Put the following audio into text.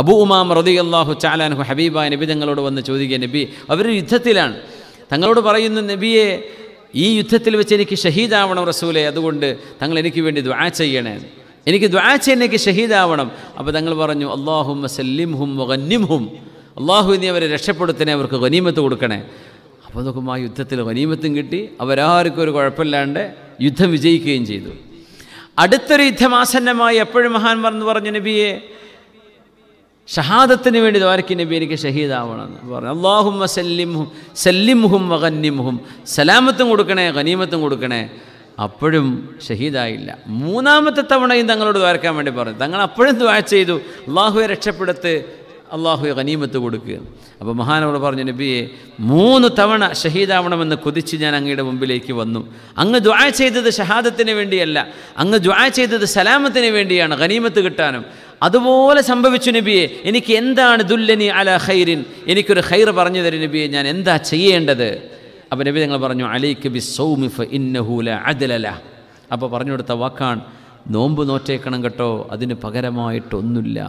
അബൂ ഉമാം റതി അള്ളാഹു ചാലാൻഹു ഹബീബ നബി തങ്ങളോട് വന്ന് ചോദിക്കുക നബി അവർ യുദ്ധത്തിലാണ് തങ്ങളോട് പറയുന്ന നബിയെ ഈ യുദ്ധത്തിൽ വെച്ച് എനിക്ക് ഷഹീദാവണം റസൂലെ അതുകൊണ്ട് തങ്ങൾ എനിക്ക് വേണ്ടി ദ്വാ ചെയ്യണേ എനിക്ക് ദ്വാ ചെയ്യുന്നേക്ക് ഷഹീദാവണം അപ്പോൾ തങ്ങൾ പറഞ്ഞു അള്ളാഹും സല്ലിംഹും ഗന്നിംഹും അള്ളാഹു ഇനി അവരെ രക്ഷപ്പെടുത്തണേ അവർക്ക് ഗനീമത്ത് കൊടുക്കണേ അപ്പോൾ നോക്കുമ്പോൾ ആ യുദ്ധത്തിൽ ഗനീമത്തും കിട്ടി അവരാർക്കും ഒരു കുഴപ്പമില്ലാണ്ട് യുദ്ധം വിജയിക്കുകയും ചെയ്തു അടുത്തൊരു യുദ്ധമാസന്നമായി എപ്പോഴും മഹാൻ പറഞ്ഞു പറഞ്ഞു നബിയെ ഷഹാദത്തിന് വേണ്ടി ദ്വാരക്കി നബി എനിക്ക് ഷഹീദാവണമെന്ന് പറഞ്ഞു അള്ളാഹും സല്ലിംഹും സല്ലിംഹും വകന്നിംഹും സലാമത്തും കൊടുക്കണേ ഖനീമത്തും കൊടുക്കണേ അപ്പോഴും ഷഹീദായില്ല മൂന്നാമത്തെ തവണയും തങ്ങളോട് ദ്വാരക്കാൻ വേണ്ടി പറഞ്ഞു തങ്ങൾ അപ്പോഴും ദ്വാ ചെയ്തു അള്ളാഹുയെ രക്ഷപ്പെടുത്ത് അള്ളാഹുയെ ഖനീമത്ത് കൊടുക്കുക അപ്പോൾ മഹാനോട് പറഞ്ഞു നബിയെ മൂന്ന് തവണ ഷഹീദാവണമെന്ന് കൊതിച്ച് ഞാൻ അങ്ങയുടെ മുമ്പിലേക്ക് വന്നു അങ്ങ് ദ്വാ ചെയ്തത് ഷഹാദത്തിന് വേണ്ടിയല്ല അങ്ങ് ദ്വാ ചെയ്തത് സലാമത്തിന് വേണ്ടിയാണ് ഖനീമത്ത് കിട്ടാനും അതുപോലെ സംഭവിച്ചു നബിയെ എനിക്ക് എന്താണ് ദുല്ലനി അല ഖൈറിൻ എനിക്കൊരു ഖൈർ പറഞ്ഞു തരും നബിയെ ഞാൻ എന്താ ചെയ്യേണ്ടത് അപ്പോൾ നബി ഞങ്ങൾ പറഞ്ഞു അലൈക്ക് ബി സൗമിഫ് ഇന്നഹൂല അദലല അപ്പോൾ പറഞ്ഞു കൊടുത്ത വാക്കാൻ നോമ്പ് നോറ്റേക്കണം കേട്ടോ അതിന് പകരമായിട്ടൊന്നുമില്ല